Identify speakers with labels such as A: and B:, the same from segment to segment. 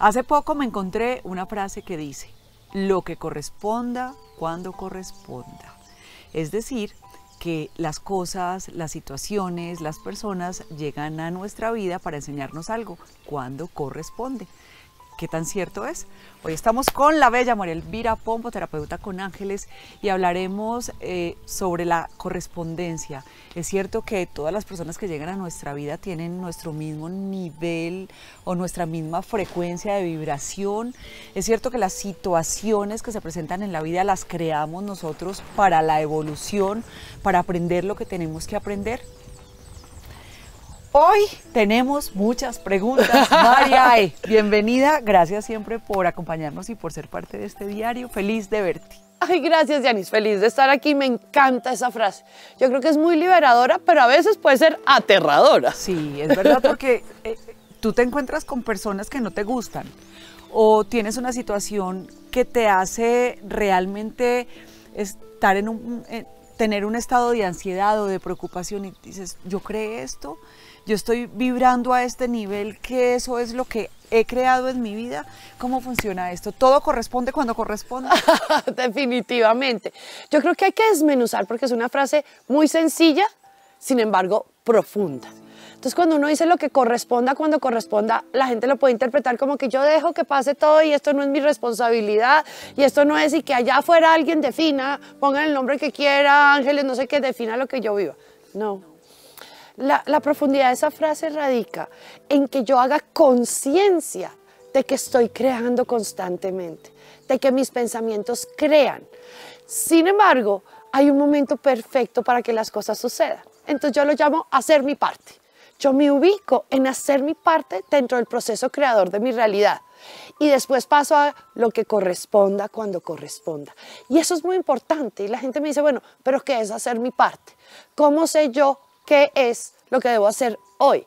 A: Hace poco me encontré una frase que dice, lo que corresponda cuando corresponda. Es decir, que las cosas, las situaciones, las personas llegan a nuestra vida para enseñarnos algo cuando corresponde. ¿Qué tan cierto es? Hoy estamos con la bella María Elvira Pombo, terapeuta con ángeles, y hablaremos eh, sobre la correspondencia. Es cierto que todas las personas que llegan a nuestra vida tienen nuestro mismo nivel o nuestra misma frecuencia de vibración. Es cierto que las situaciones que se presentan en la vida las creamos nosotros para la evolución, para aprender lo que tenemos que aprender. Hoy tenemos muchas preguntas. María, eh, bienvenida. Gracias siempre por acompañarnos y por ser parte de este diario. Feliz de verte. Ay, gracias,
B: Yanis. Feliz de estar aquí. Me encanta esa frase. Yo creo que es muy liberadora, pero a veces puede ser aterradora. Sí, es
A: verdad, porque eh, tú te encuentras con personas que no te gustan o tienes una situación que te hace realmente estar en un, eh, tener un estado de ansiedad o de preocupación y dices, yo creo esto yo estoy vibrando a este nivel, que eso es lo que he creado en mi vida. ¿Cómo funciona esto? ¿Todo corresponde cuando corresponde? Definitivamente.
B: Yo creo que hay que desmenuzar porque es una frase muy sencilla, sin embargo, profunda. Entonces, cuando uno dice lo que corresponda, cuando corresponda, la gente lo puede interpretar como que yo dejo que pase todo y esto no es mi responsabilidad y esto no es y que allá afuera alguien defina, pongan el nombre que quiera, ángeles, no sé qué, defina lo que yo viva. No, la, profundidad de esa frase radica en que yo haga conciencia de que estoy creando constantemente, de que mis pensamientos crean. Sin embargo, hay un momento perfecto para que las cosas sucedan. Entonces yo lo llamo hacer mi parte. Yo me ubico en hacer mi parte dentro del proceso creador de mi realidad y después paso a lo que corresponda cuando corresponda. Y eso es muy importante. Y la gente me dice, bueno, pero ¿qué es hacer mi parte? ¿Cómo sé yo ¿Qué es lo que debo hacer hoy?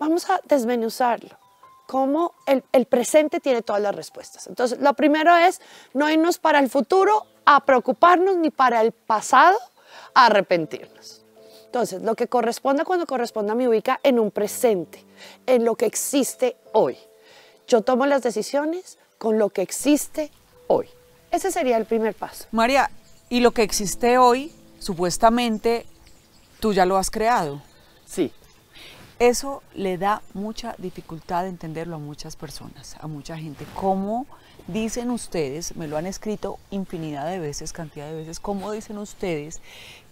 B: Vamos a desmenuzarlo. Cómo el, el presente tiene todas las respuestas. Entonces, lo primero es no irnos para el futuro a preocuparnos ni para el pasado a arrepentirnos. Entonces, lo que corresponda cuando corresponda me ubica en un presente, en lo que existe hoy. Yo tomo las
A: decisiones
B: con lo que existe hoy. Ese sería el primer paso.
A: María, y lo que existe hoy, supuestamente, Tú ya lo has creado. Sí. Eso le da mucha dificultad de entenderlo a muchas personas, a mucha gente. ¿Cómo dicen ustedes, me lo han escrito infinidad de veces, cantidad de veces, cómo dicen ustedes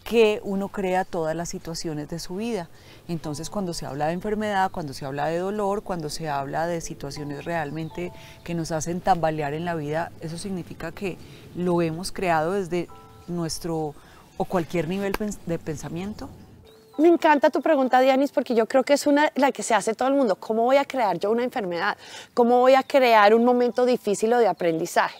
A: que uno crea todas las situaciones de su vida. Entonces, cuando se habla de enfermedad, cuando se habla de dolor, cuando se habla de situaciones realmente que nos hacen tambalear en la vida, eso significa que lo hemos creado desde nuestro o cualquier nivel de pensamiento.
B: Me encanta tu pregunta, Dianis, porque yo creo que es una la que se hace todo el mundo. ¿Cómo voy a crear yo una enfermedad? ¿Cómo voy a crear un momento difícil o de aprendizaje?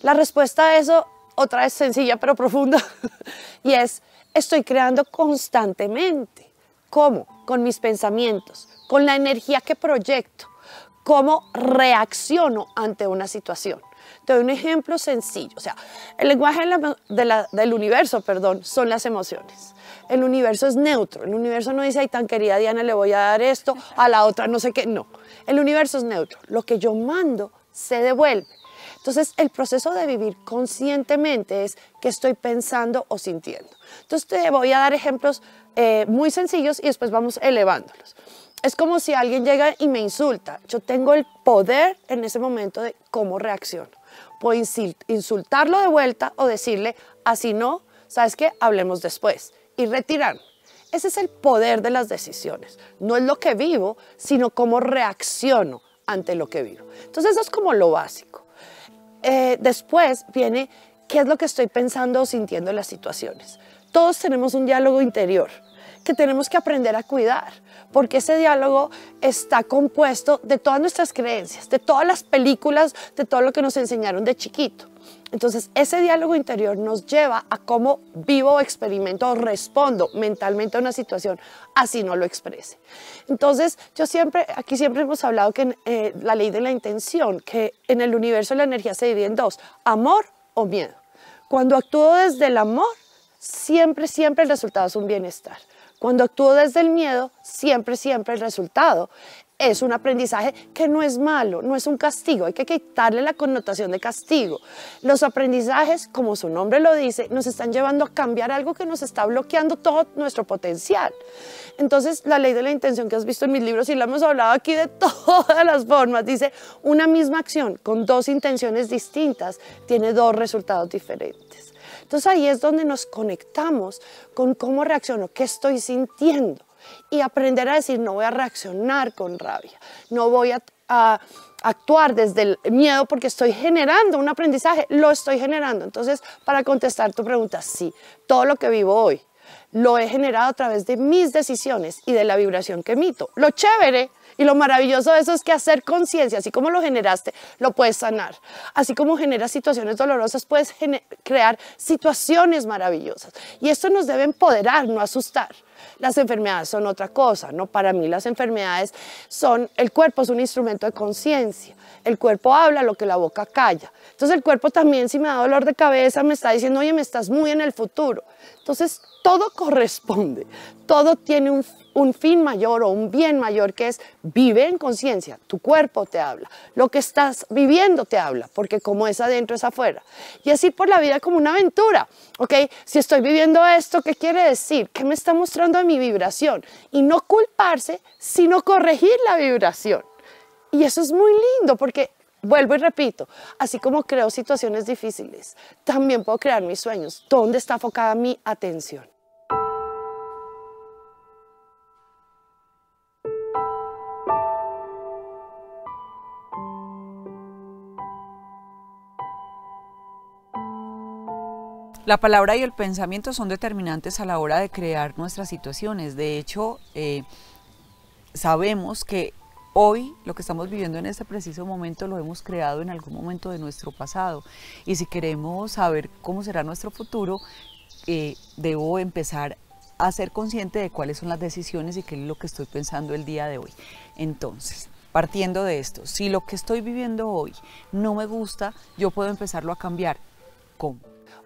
B: La respuesta a eso, otra vez sencilla pero profunda, y es, estoy creando constantemente. ¿Cómo? Con mis pensamientos, con la energía que proyecto, cómo reacciono ante una situación. Te doy un ejemplo sencillo, o sea, el lenguaje del universo, perdón, son las emociones. El universo es neutro. El universo no dice, ay, tan querida Diana, le voy a dar esto, a la otra no sé qué. No, el universo es neutro. Lo que yo mando se devuelve. Entonces, el proceso de vivir conscientemente es que estoy pensando o sintiendo. Entonces, te voy a dar ejemplos eh, muy sencillos y después vamos elevándolos. Es como si alguien llega y me insulta. Yo tengo el poder en ese momento de cómo reacciono. Puedo insultarlo de vuelta o decirle, así no, ¿sabes qué? Hablemos después y retirar. Ese es el poder de las decisiones. No es lo que vivo, sino cómo reacciono ante lo que vivo. Entonces eso es como lo básico. Eh, después viene qué es lo que estoy pensando o sintiendo en las situaciones. Todos tenemos un diálogo interior que tenemos que aprender a cuidar, porque ese diálogo está compuesto de todas nuestras creencias, de todas las películas, de todo lo que nos enseñaron de chiquito. Entonces, ese diálogo interior nos lleva a cómo vivo, experimento o respondo mentalmente a una situación, así no lo exprese. Entonces, yo siempre, aquí siempre hemos hablado que eh, la ley de la intención, que en el universo la energía se divide en dos, amor o miedo. Cuando actúo desde el amor, siempre, siempre el resultado es un bienestar. Cuando actúo desde el miedo, siempre, siempre el resultado es un aprendizaje que no es malo, no es un castigo, hay que quitarle la connotación de castigo. Los aprendizajes, como su nombre lo dice, nos están llevando a cambiar algo que nos está bloqueando todo nuestro potencial. Entonces, la ley de la intención que has visto en mis libros y la hemos hablado aquí de todas las formas, dice una misma acción con dos intenciones distintas tiene dos resultados diferentes. Entonces ahí es donde nos conectamos con cómo reacciono, qué estoy sintiendo y aprender a decir, no voy a reaccionar con rabia, no voy a, actuar desde el miedo porque estoy generando un aprendizaje, lo estoy generando. Entonces, para contestar tu pregunta, sí, todo lo que vivo hoy lo he generado a través de mis decisiones y de la vibración que emito. Lo chévere y lo maravilloso de eso es que hacer conciencia, así como lo generaste, lo puedes sanar. Así como generas situaciones dolorosas, puedes crear situaciones maravillosas. Y esto nos debe empoderar, no asustar. Las enfermedades son otra cosa, ¿no? Para mí las enfermedades son, el cuerpo es un instrumento de conciencia. El cuerpo habla lo que la boca calla. Entonces el cuerpo también si me da dolor de cabeza me está diciendo, oye, me estás muy en el futuro. Entonces todo corresponde, todo tiene un, fin mayor o un bien mayor que es vive en conciencia, tu cuerpo te habla, lo que estás viviendo te habla, porque como es adentro es afuera. Y así por la vida como una aventura, ¿ok? Si estoy viviendo esto, ¿qué quiere decir? ¿Qué me está mostrando mi vibración? Y no culparse, sino corregir la vibración. Y eso es muy lindo porque, vuelvo y repito, así como creo situaciones difíciles, también puedo crear mis sueños. ¿Dónde está enfocada mi atención?
A: La palabra y el pensamiento son determinantes a la hora de crear nuestras situaciones. De hecho, eh, sabemos que Hoy lo que estamos viviendo en este preciso momento lo hemos creado en algún momento de nuestro pasado y si queremos saber cómo será nuestro futuro, eh, debo empezar a ser consciente de cuáles son las decisiones y qué es lo que estoy pensando el día de hoy. Entonces, partiendo de esto, si lo que estoy viviendo hoy no me gusta, yo puedo empezarlo a cambiar. ¿Cómo?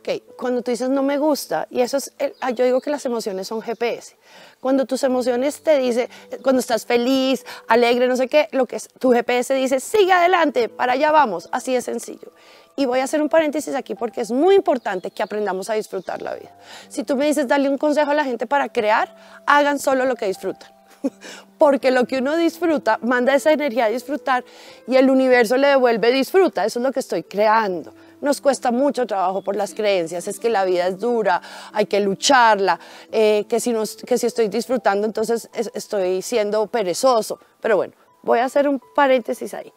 A: Ok, cuando
B: tú dices no me gusta, y eso es, ah, yo digo que las emociones son GPS. Cuando tus emociones te dicen, eh, cuando estás feliz, alegre, no sé qué, lo que es, tu GPS dice, sigue adelante, para allá vamos, así de sencillo. Y voy a hacer un paréntesis aquí porque es muy importante que aprendamos a disfrutar la vida. Si tú me dices darle un consejo a la gente para crear, hagan solo lo que disfrutan porque lo que uno disfruta manda esa energía a disfrutar y el universo le devuelve disfruta, eso es lo que estoy creando nos cuesta mucho trabajo por las creencias, es que la vida es dura, hay que lucharla, eh, que, si que si estoy disfrutando entonces estoy siendo perezoso. Pero bueno, voy a hacer un paréntesis ahí.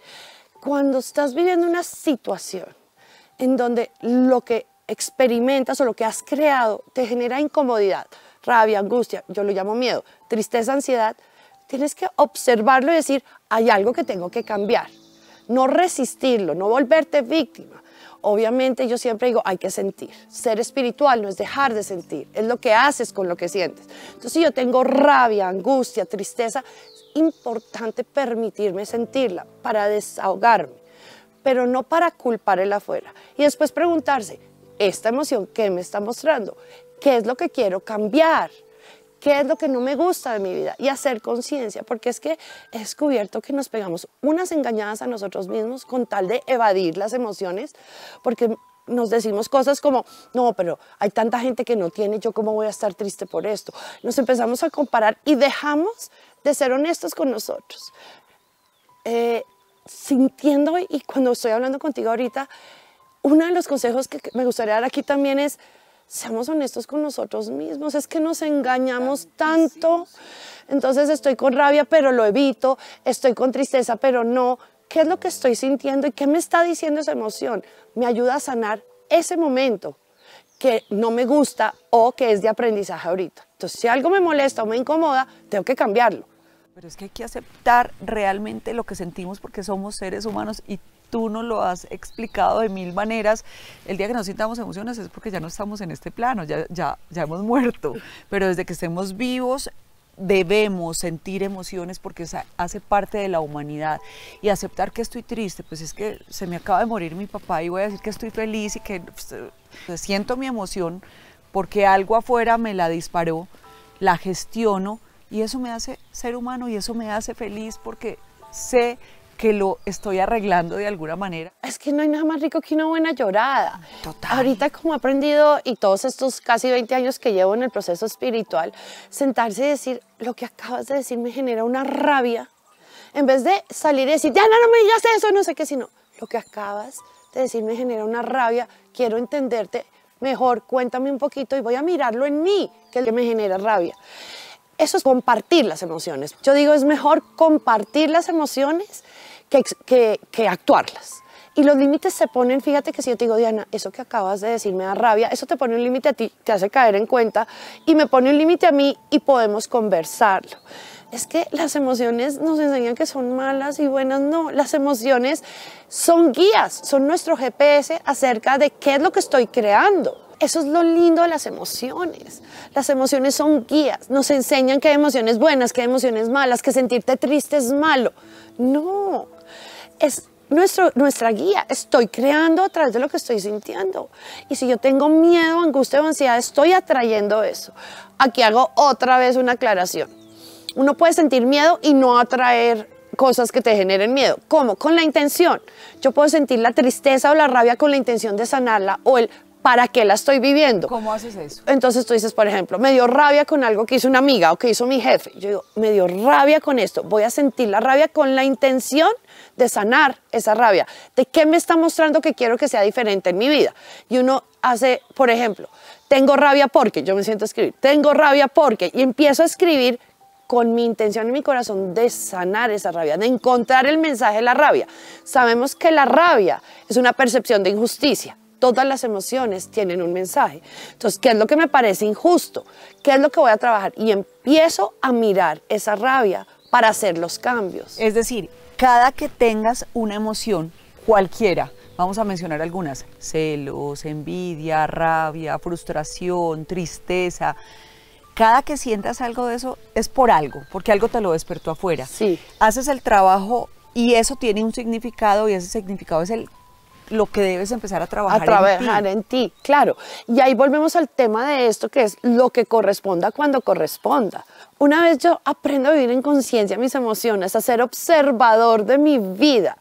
B: Cuando estás viviendo una situación en donde lo que experimentas o lo que has creado te genera incomodidad, rabia, angustia, yo lo llamo miedo, tristeza, ansiedad, tienes que observarlo y decir, hay algo que tengo que cambiar no resistirlo, no volverte víctima. Obviamente yo siempre digo, hay que sentir. Ser espiritual no es dejar de sentir, es lo que haces con lo que sientes. Entonces si yo tengo rabia, angustia, tristeza, es importante permitirme sentirla para desahogarme, pero no para culpar el afuera. Y después preguntarse, esta emoción, ¿qué me está mostrando? ¿Qué es lo que quiero cambiar? qué es lo que no me gusta de mi vida y hacer conciencia, porque es que he descubierto que nos pegamos unas engañadas a nosotros mismos con tal de evadir las emociones, porque nos decimos cosas como, no, pero hay tanta gente que no tiene, yo cómo voy a estar triste por esto. Nos empezamos a comparar y dejamos de ser honestos con nosotros. Eh, sintiendo, y cuando estoy hablando contigo ahorita, uno de los consejos que me gustaría dar aquí también es, seamos honestos con nosotros mismos, es que nos engañamos tanto, entonces estoy con rabia pero lo evito, estoy con tristeza pero no, ¿qué es lo que estoy sintiendo y qué me está diciendo esa emoción? Me ayuda a sanar ese momento que no me gusta o que es de aprendizaje ahorita. Entonces, si algo me molesta o me incomoda, tengo que
A: cambiarlo. Pero es que hay que aceptar realmente lo que sentimos porque somos seres humanos y tú no lo has explicado de mil maneras. El día que nos sintamos emociones es porque ya no estamos en este plano, ya, ya, ya hemos muerto, pero desde que estemos vivos debemos sentir emociones porque hace parte de la humanidad y aceptar que estoy triste, pues es que se me acaba de morir mi papá y voy a decir que estoy feliz y que pues, eh, siento mi emoción porque algo afuera me la disparó, la gestiono y eso me hace ser humano y eso me hace feliz porque sé que lo estoy arreglando de alguna manera. Es que
B: no hay nada más rico que una buena llorada. Total. Ahorita como he aprendido y todos estos casi 20 años que llevo en el proceso espiritual, sentarse y decir, lo que acabas de decir me genera una rabia. En vez de salir y decir, ya no, no me digas eso, no sé qué, sino lo que acabas de decir me genera una rabia, quiero entenderte mejor, cuéntame un poquito y voy a mirarlo en mí, que que me genera rabia. Eso es compartir las emociones. Yo digo, es mejor compartir las emociones que, actuarlas. Y los límites se ponen, fíjate que si yo te digo, Diana, eso que acabas de decir me da rabia, eso te pone un límite a ti, te hace caer en cuenta y me pone un límite a mí y podemos conversarlo. Es que las emociones nos enseñan que son malas y buenas, no. Las emociones son guías, son nuestro GPS acerca de qué es lo que estoy creando. Eso es lo lindo de las emociones. Las emociones son guías, nos enseñan que emociones buenas, que emociones malas, que sentirte triste es malo. No, es nuestro, nuestra guía. Estoy creando a través de lo que estoy sintiendo. Y si yo tengo miedo, angustia o ansiedad, estoy atrayendo eso. Aquí hago otra vez una aclaración. Uno puede sentir miedo y no atraer cosas que te generen miedo. ¿Cómo? Con la intención. Yo puedo sentir la tristeza o la rabia con la intención de sanarla o el ¿para qué la estoy viviendo?
A: ¿Cómo haces eso?
B: Entonces tú dices, por ejemplo, me dio rabia con algo que hizo una amiga o que hizo mi jefe. Yo digo, me dio rabia con esto. Voy a sentir la rabia con la intención de sanar esa rabia, de qué me está mostrando que quiero que sea diferente en mi vida. Y uno hace, por ejemplo, tengo rabia porque, yo me siento a escribir, tengo rabia porque, y empiezo a escribir con mi intención en mi corazón de sanar esa rabia, de encontrar el mensaje de la rabia. Sabemos que la rabia es una percepción de injusticia. Todas las emociones tienen un mensaje. Entonces, ¿qué es lo que me parece injusto? ¿Qué es lo que voy a trabajar? Y empiezo a mirar esa
A: rabia para hacer los cambios. Es decir, cada que tengas una emoción cualquiera, vamos a mencionar algunas, celos, envidia, rabia, frustración, tristeza, cada que sientas algo de eso es por algo, porque algo te lo despertó afuera. Sí. Haces el trabajo y eso tiene un significado y ese significado es el lo que debes empezar a trabajar. A trabajar en ti. claro. Y ahí volvemos
B: al tema de esto, que es lo que corresponda cuando corresponda. Una vez yo aprendo a vivir en conciencia mis emociones, a ser observador de mi vida,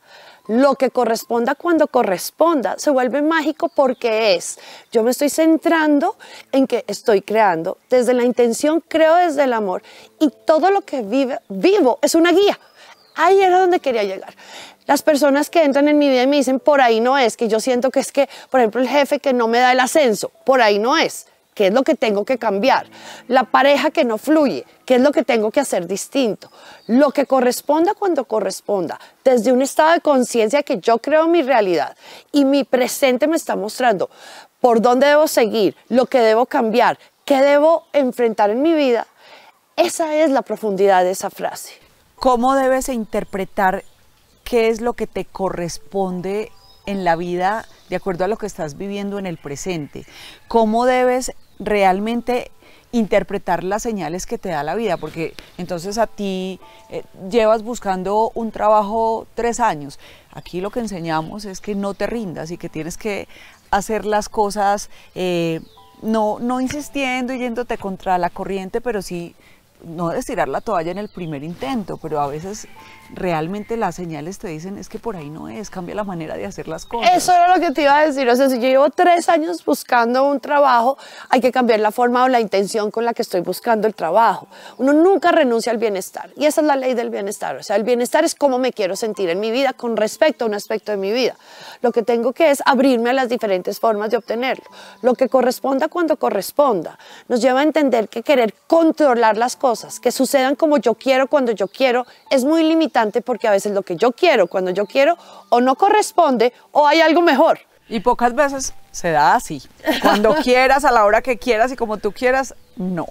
B: lo que corresponda cuando corresponda, se vuelve mágico porque es, yo me estoy centrando en que estoy creando, desde la intención creo desde el amor y todo lo que vive, vivo es una guía. Ahí era donde quería llegar. Las personas que entran en mi vida y me dicen, por ahí no es, que yo siento que es que, por ejemplo, el jefe que no me da el ascenso, por ahí no es. ¿Qué es lo que tengo que cambiar? La pareja que no fluye, ¿qué es lo que tengo que hacer distinto? Lo que corresponda cuando corresponda, desde un estado de conciencia que yo creo mi realidad y mi presente me está mostrando por dónde debo seguir, lo que debo cambiar, qué debo enfrentar en mi vida. Esa es la profundidad de
A: esa frase. ¿Cómo debes interpretar qué es lo que te corresponde en la vida de acuerdo a lo que estás viviendo en el presente? ¿Cómo debes realmente interpretar las señales que te da la vida, porque entonces a ti eh, llevas buscando un trabajo tres años. Aquí lo que enseñamos es que no te rindas y que tienes que hacer las cosas eh, no, no insistiendo y yéndote contra la corriente, pero sí no de tirar la toalla en el primer intento, pero a veces realmente las señales te dicen es que por ahí no es, cambia la manera de hacer las
B: cosas. Eso era lo que te iba a decir, o sea, si yo llevo tres años buscando un trabajo, hay que cambiar la forma o la intención con la que estoy buscando el trabajo. Uno nunca renuncia al bienestar y esa es la ley del bienestar, o sea, el bienestar es cómo me quiero sentir en mi vida con respecto a un aspecto de mi vida. Lo que tengo que es abrirme a las diferentes formas de obtenerlo, lo que corresponda cuando corresponda. Nos lleva a entender que querer controlar las cosas, que sucedan como yo quiero cuando yo quiero, es muy limitante porque a veces lo que yo quiero, cuando yo quiero, o no
A: corresponde o hay algo mejor. Y pocas veces se da así. Cuando quieras, a la hora que quieras y como tú quieras, no.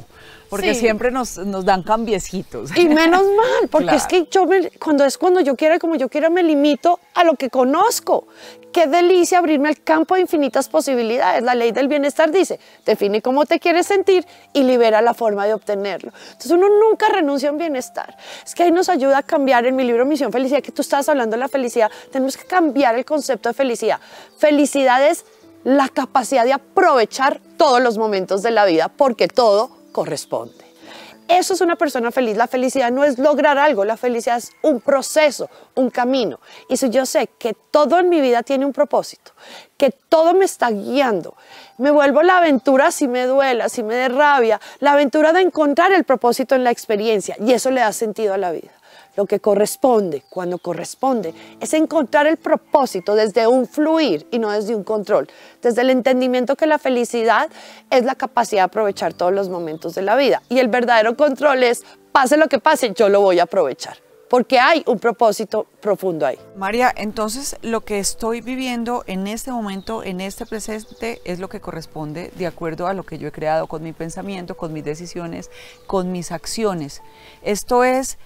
A: Porque siempre nos, nos, dan cambiecitos. Y menos
B: mal, porque es que yo cuando es cuando yo quiera y como yo quiera me limito a lo que conozco. Qué delicia abrirme al campo de infinitas posibilidades. La ley del bienestar dice, define cómo te quieres sentir y libera la forma de obtenerlo. Entonces uno nunca renuncia a un bienestar. Es que ahí nos ayuda a cambiar en mi libro Misión Felicidad, que tú estabas hablando de la felicidad. Tenemos que cambiar el concepto de felicidad. Felicidad es la capacidad de aprovechar todos los momentos de la vida porque todo corresponde. Eso es una persona feliz. La felicidad no es lograr algo, la felicidad es un proceso, un camino. Y si yo sé que todo en mi vida tiene un propósito, que todo me está guiando, me vuelvo la aventura si me duela, si me dé rabia, la aventura de encontrar el propósito en la experiencia y eso le da sentido a la vida lo que corresponde, cuando corresponde, es encontrar el propósito desde un fluir y no desde un control, desde el entendimiento que la felicidad es la capacidad de aprovechar todos los momentos de la vida y el verdadero control es, pase lo que pase, yo lo voy a aprovechar. Porque hay un
A: propósito profundo ahí. María, entonces lo que estoy viviendo en este momento, en este presente, es lo que corresponde de acuerdo a lo que yo he creado con mi pensamiento, con mis decisiones, con mis acciones. Esto es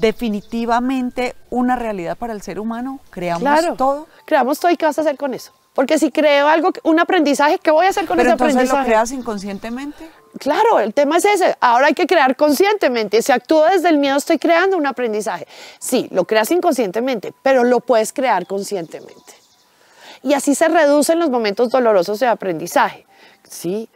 A: definitivamente una realidad para el ser humano. Creamos
B: todo. Creamos todo y qué vas a hacer con eso. Porque si creo algo, un aprendizaje, ¿qué voy a hacer con Pero ese entonces ¿Lo creas
A: inconscientemente?
B: Claro, el tema es ese. Ahora hay que crear conscientemente. Si actúo desde el miedo, estoy creando un aprendizaje. Sí, lo creas inconscientemente, pero lo puedes crear conscientemente. Y así se reducen los momentos dolorosos de aprendizaje. Sí,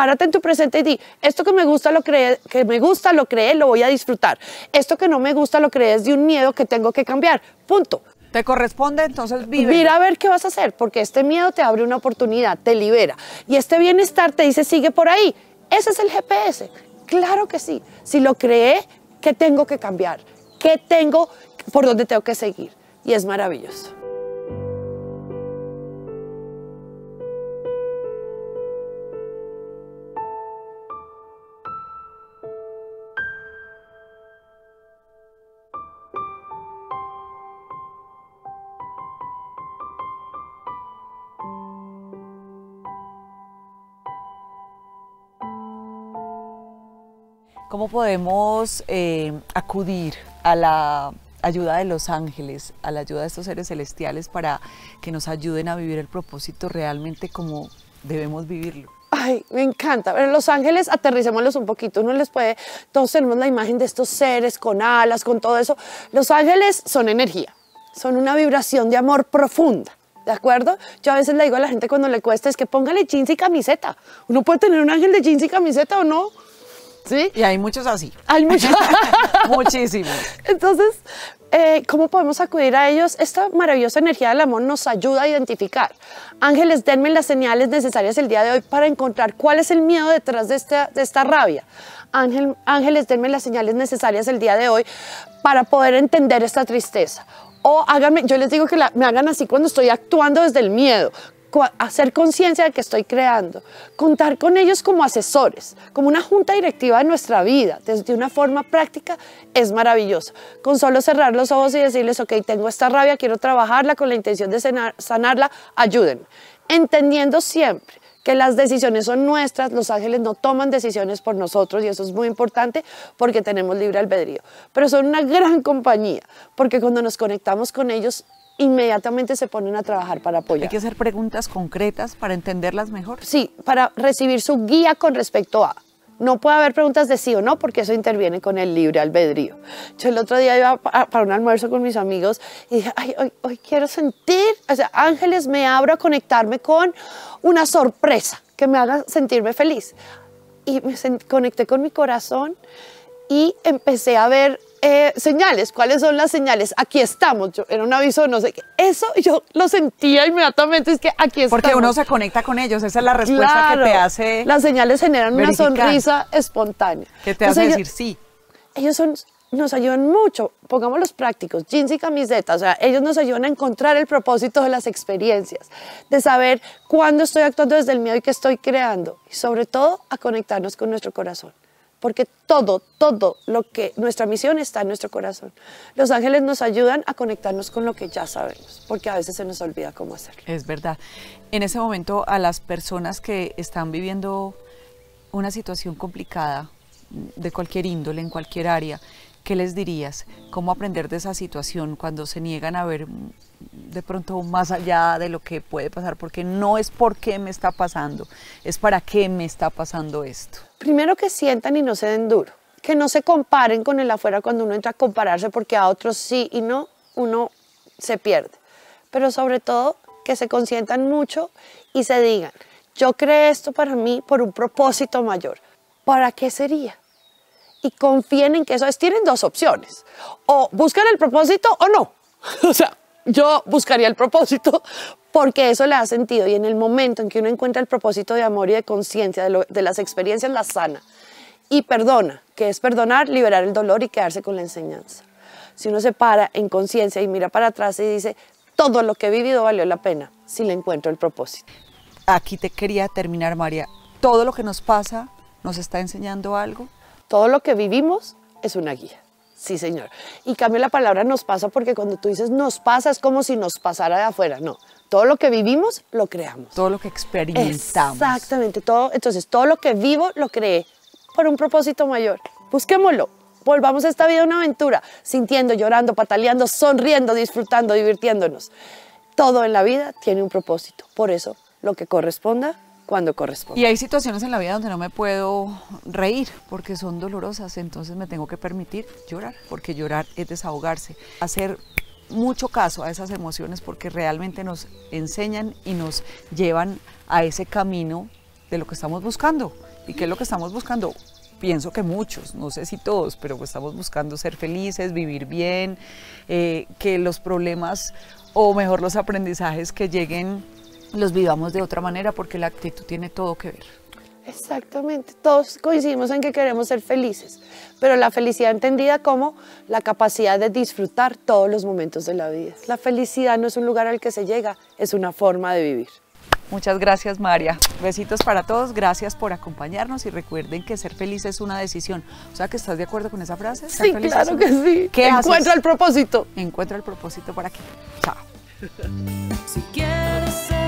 B: párate en tu presente y di, esto que me gusta lo creé, que me gusta lo creé lo voy a disfrutar. Esto que no me gusta lo es de un miedo que tengo que cambiar. Punto.
A: Te corresponde, entonces vive. Mira a
B: ver qué vas a hacer, porque este miedo te abre una oportunidad, te libera. Y este bienestar te dice, sigue por ahí. Ese es el GPS. Claro que sí. Si lo creé, ¿qué tengo que cambiar? ¿Qué tengo, por dónde tengo que seguir? Y es maravilloso.
A: ¿Cómo podemos eh, acudir a la ayuda de los ángeles, a la ayuda de estos seres celestiales para que nos ayuden a vivir el propósito realmente como debemos vivirlo?
B: Ay, me encanta. Pero los ángeles, aterricémoslos un poquito. Uno les puede, todos tenemos la imagen de estos seres con alas, con todo eso. Los ángeles son energía, son una vibración de amor profunda. ¿De acuerdo? Yo a veces le digo a la gente cuando le cuesta es que póngale jeans y camiseta. Uno puede tener un ángel de jeans y camiseta o no. Y hay muchos así. Hay muchos. Muchísimos. Entonces, eh, ¿cómo podemos acudir a ellos? Esta maravillosa energía del amor nos ayuda a identificar. Ángeles, denme las señales necesarias el día de hoy para encontrar cuál es el miedo detrás de esta, esta rabia. Ángel, ángeles, denme las señales necesarias el día de hoy para poder entender esta tristeza. O háganme, yo les digo que me hagan así cuando estoy actuando desde el miedo hacer conciencia de que estoy creando, contar con ellos como asesores, como una junta directiva de nuestra vida, desde una forma práctica, es maravilloso. Con solo cerrar los ojos y decirles, ok, tengo esta rabia, quiero trabajarla con la intención de sanarla, ayúdenme. Entendiendo siempre que las decisiones son nuestras, los ángeles no toman decisiones por nosotros y eso es muy importante porque tenemos libre albedrío, pero son una gran compañía porque cuando nos conectamos con ellos inmediatamente se ponen a trabajar para apoyar. Hay que hacer preguntas concretas para entenderlas mejor. Sí, para recibir su guía con respecto a no puede haber preguntas de sí o no porque eso interviene con el libre albedrío. Yo el otro día iba para un almuerzo con mis amigos y dije, ay, hoy, quiero sentir, o sea, ángeles, me abro a conectarme con una sorpresa que me haga sentirme feliz. Y me conecté con mi corazón y empecé a ver eh, señales, cuáles son las señales, aquí estamos, yo, era un aviso, no sé qué, eso yo
A: lo sentía inmediatamente, es que aquí estamos. Porque uno se conecta con ellos, esa es la respuesta que te hace. Las
B: señales generan una sonrisa espontánea. Que te hace decir sí. Ellos son, nos ayudan mucho, pongamos los prácticos, jeans y camisetas, o sea, ellos nos ayudan a encontrar el propósito de las experiencias, de saber cuándo estoy actuando desde el miedo y qué estoy creando, y sobre todo a conectarnos con nuestro corazón porque todo, todo lo que nuestra misión está en nuestro corazón. Los ángeles nos ayudan a conectarnos con lo que ya sabemos, porque a veces se nos olvida cómo hacerlo.
A: Es verdad. En ese momento a las personas que están viviendo una situación complicada de cualquier índole, en cualquier área, ¿qué les dirías? ¿Cómo aprender de esa situación cuando se niegan a ver de pronto más allá de lo que puede pasar, porque no es por qué me está pasando, es para qué me está pasando esto.
B: Primero que sientan y no se den duro, que no se comparen con el afuera cuando uno entra a compararse, porque a otros sí y no, uno se pierde. Pero sobre todo que se consientan mucho y se digan, yo creé esto para mí por un propósito mayor. ¿Para qué sería? y confíen en que eso es. Tienen dos opciones. O buscan el propósito o no. o sea, yo buscaría el propósito porque eso le da sentido y en el momento en que uno encuentra el propósito de amor y de conciencia de, las experiencias, la sana y perdona, que es perdonar, liberar el dolor y quedarse con la enseñanza. Si uno se para en conciencia y mira para atrás y dice, todo lo que he vivido valió la pena, si le encuentro el propósito.
A: Aquí te quería terminar, María. Todo lo que nos pasa nos está enseñando algo. Todo lo que vivimos es una guía.
B: Sí, señor. Y cambio la palabra nos pasa porque cuando tú dices nos pasa es como si nos pasara de afuera. No, todo lo que vivimos lo creamos. Todo lo que experimentamos. Exactamente, todo. Entonces, todo lo que vivo lo creé por un propósito mayor. Busquémoslo. Volvamos a esta vida una aventura, sintiendo, llorando, pataleando, sonriendo, disfrutando, divirtiéndonos. Todo en la vida tiene un propósito. Por eso, lo que corresponda cuando corresponde. Y hay
A: situaciones en la vida donde no me puedo reír porque son dolorosas, entonces me tengo que permitir llorar, porque llorar es desahogarse, hacer mucho caso a esas emociones porque realmente nos enseñan y nos llevan a ese camino de lo que estamos buscando. ¿Y qué es lo que estamos buscando? Pienso que muchos, no sé si todos, pero pues estamos buscando ser felices, vivir bien, eh, que los problemas o mejor los aprendizajes que lleguen los vivamos de otra manera porque la actitud tiene todo que ver.
B: Exactamente, todos coincidimos en que queremos ser felices, pero la felicidad entendida como la capacidad de disfrutar todos los momentos de la vida. La felicidad no es un lugar al que
A: se llega, es una forma de vivir. Muchas gracias María, besitos para todos, gracias por acompañarnos y recuerden que ser feliz es una decisión. O sea que estás de acuerdo con esa frase? sí, claro que sí. encuentro el propósito. encuentro el propósito para aquí, Chao. Si quieres ser